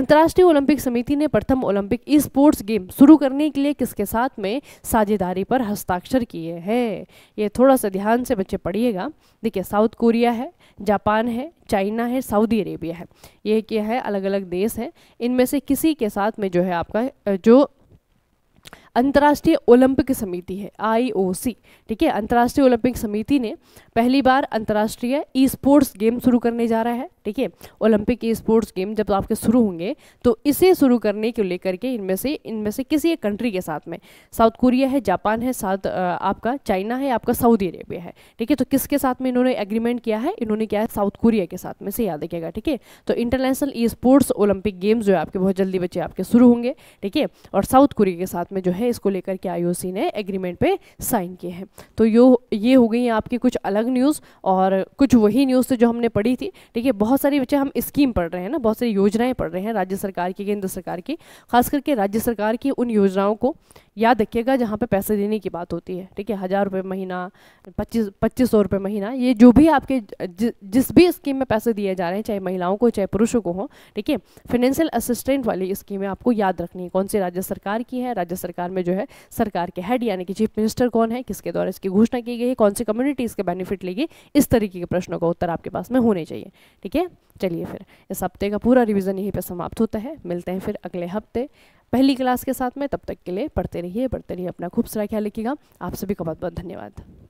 अंतर्राष्ट्रीय ओलंपिक समिति ने प्रथम ओलंपिक ई स्पोर्ट्स गेम शुरू करने के लिए किसके साथ में साझेदारी पर हस्ताक्षर किए हैं ये थोड़ा सा ध्यान से बच्चे पढ़िएगा देखिए साउथ कोरिया है जापान है चाइना है सऊदी अरेबिया है ये क्या है अलग अलग देश हैं इनमें से किसी के साथ में जो है आपका जो अंतर्राष्ट्रीय ओलंपिक समिति है आईओसी ठीक है अंतर्राष्ट्रीय ओलंपिक समिति ने पहली बार अंतर्राष्ट्रीय ई स्पोर्ट्स गेम शुरू करने जा रहा है ठीक है ओलंपिक ई स्पोर्ट्स गेम जब आपके शुरू होंगे तो इसे शुरू करने को लेकर के इनमें से इनमें से किसी एक कंट्री के साथ में साउथ कोरिया है जापान है साउथ आपका चाइना है आपका सऊदी अरेबिया है ठीक है तो किसके साथ में इन्होंने एग्रीमेंट किया है इन्होंने क्या है साउथ कोरिया के साथ में से याद रखेगा ठीक है तो international esports Olympic Games जो है आपके बहुत जल्दी बच्चे आपके शुरू होंगे ठीक है और साउथ कोरिया के साथ में जो है है इसको लेकर के आईओसी ने एग्रीमेंट पे साइन किए हैं तो यो ये हो गई आपकी कुछ अलग न्यूज़ और कुछ वही न्यूज़ तो जो हमने पढ़ी थी ठीक है बहुत सारी बच्चे हम स्कीम पढ़ रहे हैं ना बहुत सारी योजनाएं पढ़ रहे हैं राज्य सरकार की केंद्र सरकार की खास करके राज्य सरकार की उन योजनाओं को याद रखिएगा जहाँ पे पैसे देने की बात होती है ठीक है हज़ार रुपये महीना पच्चीस पच्चीस सौ रुपये महीना ये जो भी आपके जि, जिस भी स्कीम में पैसे दिए जा रहे हैं चाहे महिलाओं को चाहे पुरुषों को हो ठीक है फाइनेंशियल असिस्टेंट वाली स्कीमें आपको याद रखनी है कौन सी राज्य सरकार की है राज्य सरकार में जो है सरकार के हेड यानी कि चीफ मिनिस्टर कौन है किसके द्वारा इसकी घोषणा की गई है कौन सी कम्युनिटी इसके बेनिफिट लेगी इस तरीके के प्रश्नों का उत्तर आपके पास में होने चाहिए ठीक है चलिए फिर इस हफ्ते का पूरा रिविज़न यहीं पर समाप्त होता है मिलते हैं फिर अगले हफ्ते पहली क्लास के साथ में तब तक के लिए पढ़ते रहिए पढ़ते रहिए अपना खूब सारा ख्याल रखिएगा आप सभी का बहुत बहुत धन्यवाद